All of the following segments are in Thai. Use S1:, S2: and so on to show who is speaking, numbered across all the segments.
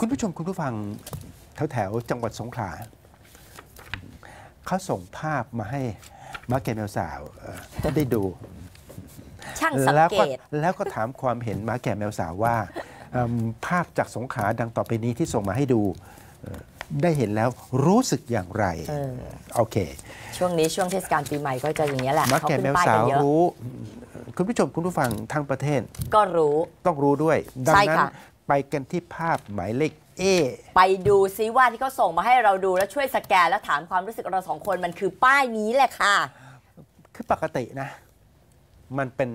S1: คุณผู้ชม คุณผู้ฟังแถวแถวจังหวัดสงขลาเขาส่งภาพมาให้มาเกนแมวสาวจะได้ดู
S2: ช่างสังเกต
S1: แล้วก็ถามความเห็นมาแก่แมวสาวว่า ภาพจากสงขาดังต่อไปนี้ที่ส่งมาให้ดูได้เห็นแล้วรู้สึกอย่างไรโอเค
S2: ช่วงนี้ ช่วงเทศกาลปีใหม่ก็จะอย่างนี้แหละมาแก่แมวสาวรู
S1: ้คุณผู้ชมคุณผู้ฟังทั้งประเทศ ก็รู้ต้องรู้ด้วยดังนั้นไปกันที่ภาพหมายเลขเอ
S2: ไปดูซิว่าที่เขาส่งมาให้เราดูแล้วช่วยสแกนแล้วถามความรู้สึกเราสองคนมันคือป้ายนี้แหละค่ะ
S1: คือปกตินะ มันเป็น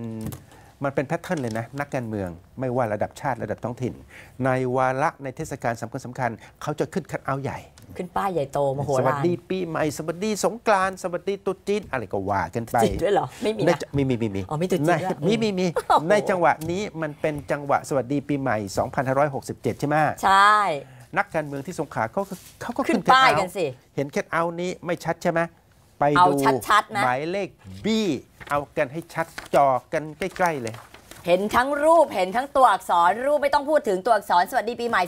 S1: มันเป็นแพทเทิร์นเลยนะ นักการเมืองไม่ว่าระดับชาติระดับท้องถิ่น ในวาระในเทศกาลสำคัญสำคัญ เขาจะขึ้น คัดเอาใหญ่
S2: ขึ้นป้ายใหญ่โตมโหฬารสวัสดี
S1: ปีใหม่สวัสดีสงกรานต์สวัสดีตุ๊จีนอะไรก็ว่ากันไปจีนด้วยเหรอ ไม่มีนะมีมีมีมีอ๋อมีตุ๊จีนมีมีมีในจังหวะนี้มันเป็นจังหวะสวัสดีปีใหม่ 2567 ใช่ไหมใช่นักการเมืองที่สงขลาเขาเขาก็ขึ้นป้ายกันสิเห็นแคทเอานี้ไม่ชัดใช่ไหมไปดูหมายเลขบีเอากันให้ชัดจอกันใกล้ ๆเลย
S2: เห็นทั้งรูปเห็นทั้งตัวอักษรรูปไม่ต้องพูดถึงตัวอักษร สวัสดีปีใหม่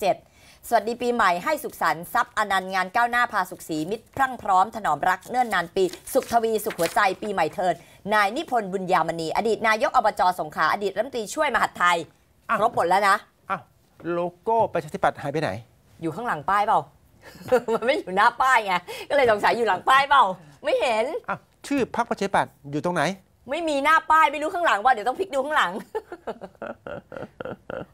S2: 2567 สวัสดีปีใหม่ให้สุขสันต์ทรัพย์อนันต์งานก้าวหน้าพาสุขสีมิตรพรั่งพร้อมถนอมรักเนื่อนนานปี สุขทวีสุขหัวใจ ปีใหม่เทินนายนิพนธ์บุญญามณี อดีตนายกอบจสงขลาอดีตรัฐมนตรีช่วยมหาดไทยครบหมดแล้วนะ
S1: อ้าวโลโก้ประชาธิปัตย์หายไปไหน
S2: อยู่ข้างหลังป้ายเปล่ามันไม่อยู่หน้าป้ายไงก็เลยสงสัยอยู่หลังป้ายเปล่าไม่เห็นอ้าว
S1: ชื่อพรรคประชาธิปัตย์อยู่ตรงไหน
S2: ไม่มีหน้าป้ายไม่รู้ข้างหลังว่าเดี๋ยวต้องพลิกดูข้างหลัง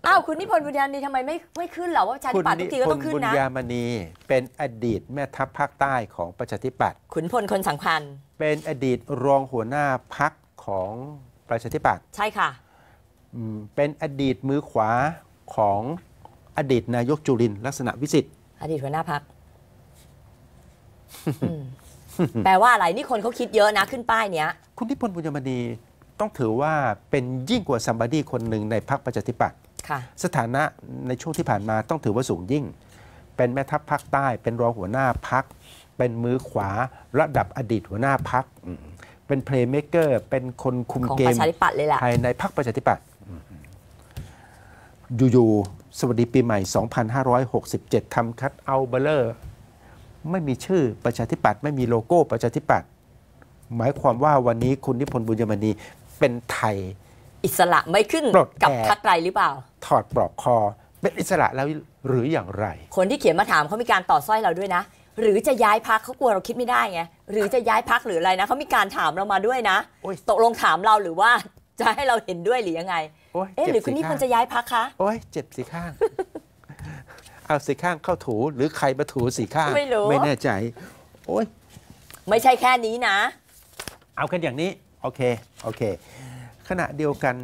S2: อ้าว คุณนิพนธ์บุญญาณีทำไมไม่ไม่ขึ้นเหรอว่าประชาธิปัตย์ทุกทีก็ต้องขึ้นนะคุณบุญญาม
S1: ณีเป็นอดีตแม่ทัพภาคใต้ของประชาธิปัตย์ขุนพลคนสังพันเป็นอดีตรองหัวหน้าพรรคของประชาธิปัตย์ใช่ค่ะเป็นอดีตมือขวาของอดีตนายกจุรินทร์ลักษณะวิสิทธิ์อดีตหัวหน้าพักแป
S2: ลว่าอะไร นี่คนเขาคิดเยอะนะขึ้นป้ายเนี้ย
S1: คุณทิพน์บุญยมณีต้องถือว่าเป็นยิ่งกว่าซัมบารีคนหนึ่งในพรรคประชาธิปัตย์สถานะในช่วงที่ผ่านมาต้องถือว่าสูงยิ่ง เป็นแม่ทัพภาคใต้เป็นรองหัวหน้าพัก เป็นมือขวาระดับอดีตหัวหน้าพัก เป็นเพลย์เมคเกอร์เป็นคนคุมเกมภายในพรรคประชาธิปัตย์อยู่ๆสวัสดีปีใหม่ 2567ทำคัดเอาเบลเลอร์ไม่มีชื่อประชาธิปัตย์ไม่มีโลโก้ประชาธิปัตย์หมายความว่าวันนี้คุณนิพนธ์บุญยมณีเป็นไทยอิสระไม่ขึ้นกับพัคไรหรือเปล่า ถอดปลอกคอเป็นอิสระแล้วหรืออย่างไร
S2: คนที่เขียนมาถามเขามีการต่อสร้อยเราด้วยนะ หรือจะย้ายพักเขากลัวเราคิดไม่ได้ไงหรือจะย้ายพักหรืออะไรนะเขามีการถามเรามาด้วยนะตกลงถามเราหรือว่าจะให้เราเห็นด้วยหรือยังไงเอ๊ะหรือคุณนี่คนจะย้ายพักคะ
S1: โอ้ยเจ็บสีข้างเอา สีข้างเข้าถูหรือ ใครมาถูสีข้าง ไม่รู้ไม่แน่ใจ โอ้ย
S2: ไม่ใช่แค่นี้นะ
S1: เอากันอย่างนี้ โอเค โอเค ขณะเดียวกัน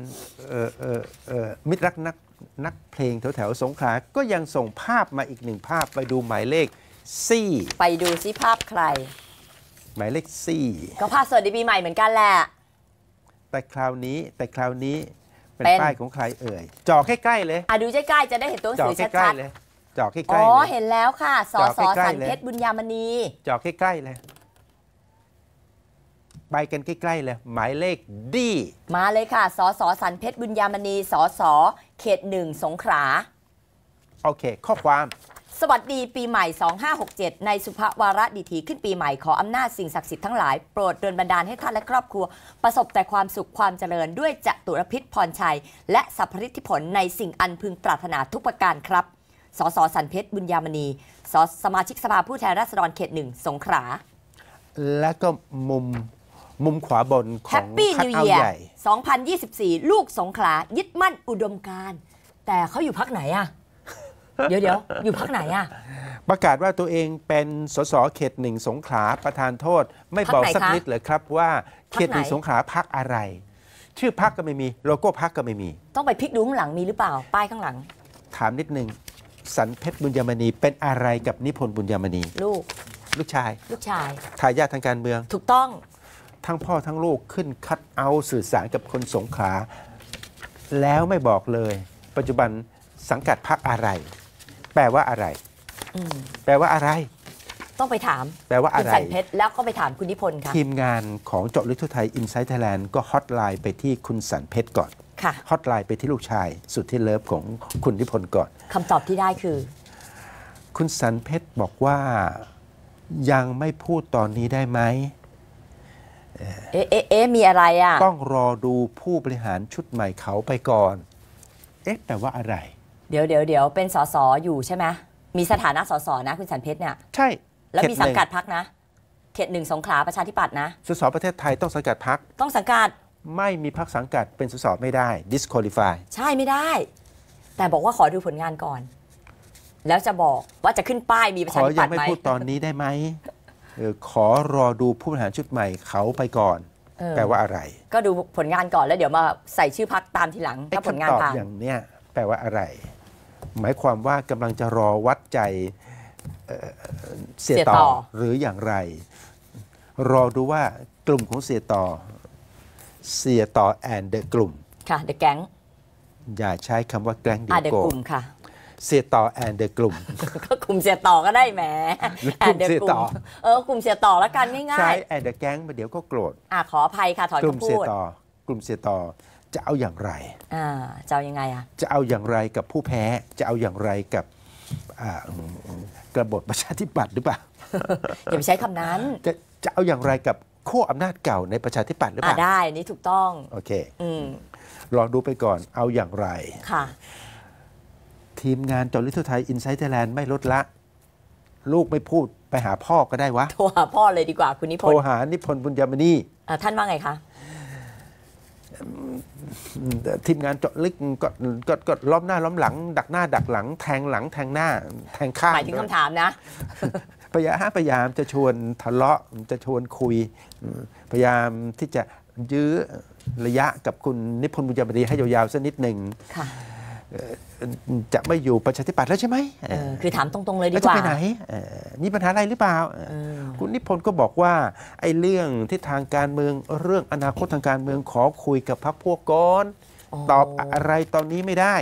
S1: มิตรรักนักนักเพลงแถวแถวสงขลาก็ยังส่งภาพมาอีกหนึ่งภาพไปดูหมายเลขซี่
S2: ไปดูซิภาพใคร
S1: หมายเลขซี่ก
S2: ็ภาพสวัสดีปีใหม่เหมือนกันแหละ
S1: แต่คราวนี้แต่คราวนี้เป็นป้ายของใครเอ่ยจ่อใกล้ๆเลย
S2: อ่ะดูใกล้ๆจะได้เห็นตัวหนังจ่อสือใกชัล้ดๆเล
S1: ยจอกใกล้ๆเลยเ
S2: ห็นแล้วค่ะสออสอสันเพชรบุญยามณี
S1: จอกใกล้ ๆ เลยไปกันใกล้ ๆ เลย หมายเลขดี มา
S2: เลยค่ะสอสอสันเพชรบุญยามณีสอสอเขตหนึ่งสงขลา
S1: โอเค ข้อความ
S2: สวัสดีปีใหม่ 2567 ในสุภวาระดีทีขึ้นปีใหม่ขออำนาจสิ่งศักดิ์สิทธิ์ทั้งหลาย โปรดเดินบันดาลให้ท่านและครอบครัว ประสบแต่ความสุขความเจริญด้วยจตุรพิษพรชัย และสัพพฤทธิผลในสิ่งอันพึงปรารถนาทุกประการครับสสสันเพชรบุญยามณีสสมาชิกสภาผู้แทนราษฎรเขตหนึ่งสงขลา
S1: และก็มุมมุมขวาบนของ Happy New y
S2: ่2024 ลูกสงขลายึดมั่นอุดมการแต่เขาอยู่พักไหนอะ
S1: เดี๋ยวเดี๋ยวอยู่พักไหนอะประกาศว่าตัวเองเป็นสสเขตหนึ่งสงขลา ประธานโทษไม่บอกสักนิดเลยครับว่า เขตหนึ่งสงขลาพักอะไร ชื่อพักก็ไม่มีโลโก้พักก็ไม่มี
S2: ต้องไปพลิกดูข้างหลังมีหรือเปล่าป้ายข้างหลัง
S1: ถามนิดนึงสันเพชรบุญยมณีเป็นอะไรกับนิพนธ์บุญยมณี ลูกลูกชาย ลูกชายทายาททางการเมือง ถูกต้อง ทั้งพ่อทั้งลูกขึ้นคัดเอาสื่อสารกับคนสงขา แล้วไม่บอกเลย ปัจจุบันสังกัดพรรคอะไร แปลว่าอะไรอแปลว่าอะไร
S2: ต้องไปถาม แปลว่าอะไรสันเพชรแล้วก็ไปถามคุณนิพนธ์ค่ะที
S1: มงานของเจาะลึกทั่วไทยินไซต์ไทยแลนด์ก็ฮอตไลน์ไปที่คุณสันเพชรก่อนฮอตไลน์ไปที่ลูกชาย สุดที่เลิฟของคุณนิพนธ์ก่อน
S2: คำตอบที่ได้คือ
S1: คุณสันเพชรบอกว่ายังไม่พูดตอนนี้ได้ไหมเอ๊ะ
S2: เอ๊ะมีอะไรอ่ะ ต้อง
S1: รอดูผู้บริหารชุดใหม่เขาไปก่อน เอ๊ะแต่ว่าอะไร
S2: เดี๋ยวเดี๋ยวเดี๋ยวเป็นสสอยู่ใช่ไหมมีสถานะสสนะ คุณสันเพชรเนี่ยใช่ แล้วมีสังกัดพักนะ เขตหนึ่งสงขลาประชาธิปัตย์นะ
S1: สสประเทศไทยต้องสังกัดพักต้องสังกัดไม่มีพักสังกัดเป็นสสไม่ได้ disqualify
S2: ใช่ไม่ได้ แต่บอกว่าขอดูผลงานก่อน แล้วจะบอกว่าจะขึ้นป้ายมีประชาธิปไตยไหมขอยังไม่พูดต
S1: อนนี้ได้ไหมขอรอดูผู้บริหารชุดใหม่เขาไปก่อน แปลว่าอะไร
S2: ก็ดูผลงานก่อน แล้วเดี๋ยวมาใส่ชื่อพักตามทีหลังถ้าผลงานตามอย่าง
S1: เนี้ยแปลว่าอะไร หมายความว่ากำลังจะรอวัดใจเสียต่อ หรืออย่างไร รอดูว่ากลุ่มของเสียต่อเสียต่อแอนเดอะกลุ่ม ค่ะเดอะแก๊งอย่าใช้คำว่าแก๊งเดอะกกลุ่มค่ะเสียต่อแอนเดอะกลุ่ม
S2: ก็กลุ่มเสียต่อก็ได้แหมแอนเดอะกลุ่มเออกลุ่มเสียต่อละกันง่ายๆใช่แอนเด
S1: อะแก๊งมาเดี๋ยวก็โกรธ
S2: อ่ะขออภัยค่ะถอนคำพูดกลุ่มเสียต่อ
S1: กลุ่มเสียต่อจะเอาอย่างไร
S2: อ่าจะเอายังไงอ่ะ
S1: จะเอาอย่างไรกับผู้แพ้จะเอาอย่างไรกับกระบฏประชาธิปัตย์หรือเปล่าอย่าไปใช้คำนั้น จะจะเอาอย่างไรกับขั้วอำนาจเก่าในประชาธิปัตย์หรือเปล่าได
S2: ้นี่ถูกต้อง โอเคอืล
S1: รอดูไปก่อน เอาอย่างไร ค่ะ ทีมงานจอริทุไทยอินไซต์ไทยแลนด์ไม่ลดละ ลูกไม่พูดไปหาพ่อก็ได้วะ โทร
S2: หาพ่อเลยดีกว่า คุณนิพนธ์โทรห
S1: านิพนธ์บุญยมณีท่านว่าไงคะ ทีมงานเจาะลึกก็ก็ก็ล้อมหน้าล้อมหลัง ดักหน้า ดักหลัง แทงหลังแทงหน้า แทงข้างหมายถึงคำถามนะพยายามพยายามจะชวนทะเลาะจะชวนคุยพยายามที่จะยื้อระยะกับคุณนิพนธ์บุญญาบดีให้ยาวๆสักนิดหนึ่งจะไม่อยู่ประชาธิปัตย์แล้วใช่ไหมคือถามต
S2: รงๆเลยดีกว่าจะไปไหน
S1: มีปัญหาอะไรหรือเปล่าคุณนิพนธ์ก็บอกว่าไอ้เรื่องที่ทางการเมืองเรื่องอนาคตทางการเมืองขอคุยกับพรรคพวกก่อน ตอบอะไรตอนนี้ไม่ได้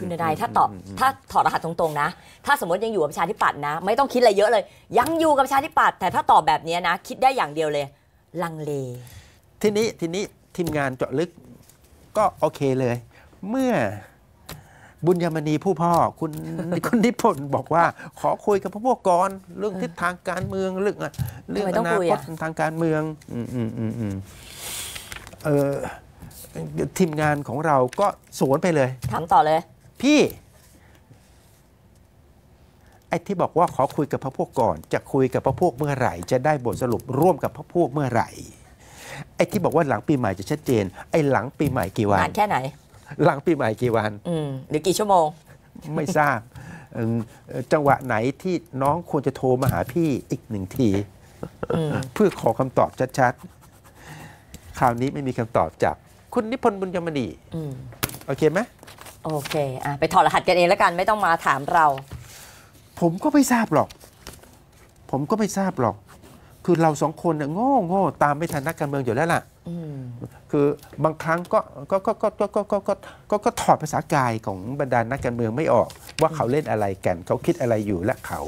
S2: คุณนายถ้าตอบถ้าถอดรหัสตรง ๆ นะ ถ้าสมมติยังอยู่กับประชาธิปัตย์นะ ไม่ต้องคิดอะไรเยอะเลย ยังอยู่กับประชาธิปัตย์แต่ถ้าตอบแบบนี้นะ คิดได้อย่างเดียวเลย
S1: ลังเล ทีนี้ทีนี้ทีมงานเจาะลึก ก็ โอเคเลย เมื่อบุญยมณีผู้พ่อคุณคุณนิพนธ์บอกว่า ขอคุยกับพวกก่อนเรื่องทิศทางการเมืองเรื่องเรื่องอนาคตทางการเมืองอืมอืมอืมอืมเออทีมงานของเราก็สวนไปเลยถามต่อเลยพี่ ไอ้ที่บอกว่าขอคุยกับพระพวกก่อน จะคุยกับพระพวกเมื่อไหร่ จะได้บทสรุปร่วมกับพระพวกเมื่อไหร่ ไอ้ที่บอกว่าหลังปีใหม่จะชัดเจน ไอ้หลังปีใหม่กี่วันนานแค่ไหนหลังปีใหม่กี่วันอืมหรือกี่ชั่วโมง ไม่ทราบจังหวะไหนที่น้องควรจะโทรมาหาพี่อีกหนึ่งทีเพื่อขอคำตอบชัดๆคราวนี้ไม่มีคำตอบจาก คุณนิพนธ์บุญยมณีโอเคไหมโอเค อ่ะ
S2: ไปถอดรหัสกันเองแล้วกัน ไม่ต้องมา
S1: ถามเรา ผมก็ไม่ทราบหรอก ผมก็ไม่ทราบหรอก คือเราสองคนน่ยโง่โง่ตามไม่ทันนักการเมืองอยู่แล้วล่ะคือบางครั้งก็ก็ก็ก็ก็ก็ก็ก็ก็ถอดภาษากายของบรรดานักการเมืองไม่ออก ว่าเขาเล่นอะไรกันเขาคิดอะไรอยู่และเขา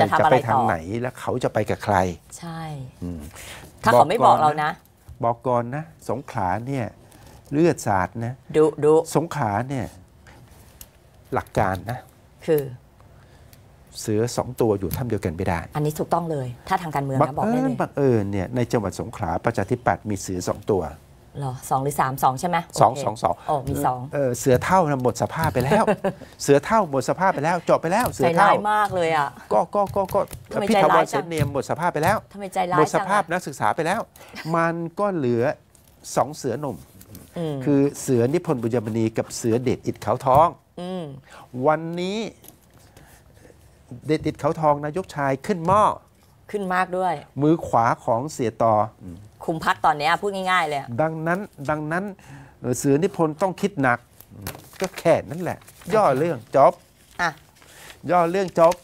S1: จะไปทางไหนและเขาจะไปกับใคร ใช่ถ้าเขาไม่บอกเรานะ บอกก่อนนะสงขลาเนี่ยเลือดสาดนะดุดสงขาเนี่ยหลักการนะคือ เสือสองตัวอยู่ถ้ำเดียวกันไม่ได้
S2: อันนี้ถูกต้องเลย ถ้าทางการเมืองนะบอกได้เลย
S1: บังเอิญเนี่ยในจังหวัดสงขลาประชาธิปัตย์มีเสือสองตัว
S2: หรอสองหรือสามสองใช่ไหมสองสองสองโอ้มีสอง
S1: เสือเท่าหมดสภาพไปแล้ว เสือเท่าหมดสภาพไปแล้วจบไปแล้วเสือเท่ามากเลยอ่ะก็ก็ก็ก็พี่ทวารเสนเนียมหมดสภาพไปแล้วท
S2: ำไมใจร้ายหมดสภา
S1: พนักศึกษาไปแล้ว มันก็เหลือสองเสือหนุ่มคือเสือนิพนธ์บุญมณีกับเสือเด็ดอิดเขาทองวันนี้เด็ดอิดเขาทองนายกชายขึ้นหม้อขึ้นมากด้วย มือขวาของเสียต่อ
S2: คุมพักตอนนี้พูดง่ายๆเลย
S1: ดังนั้นดังนั้นเสือนิพนธ์ต้องคิดหนัก ก็แค่นั้นแหละ ย่อเรื่องจบย่อเรื่องจบ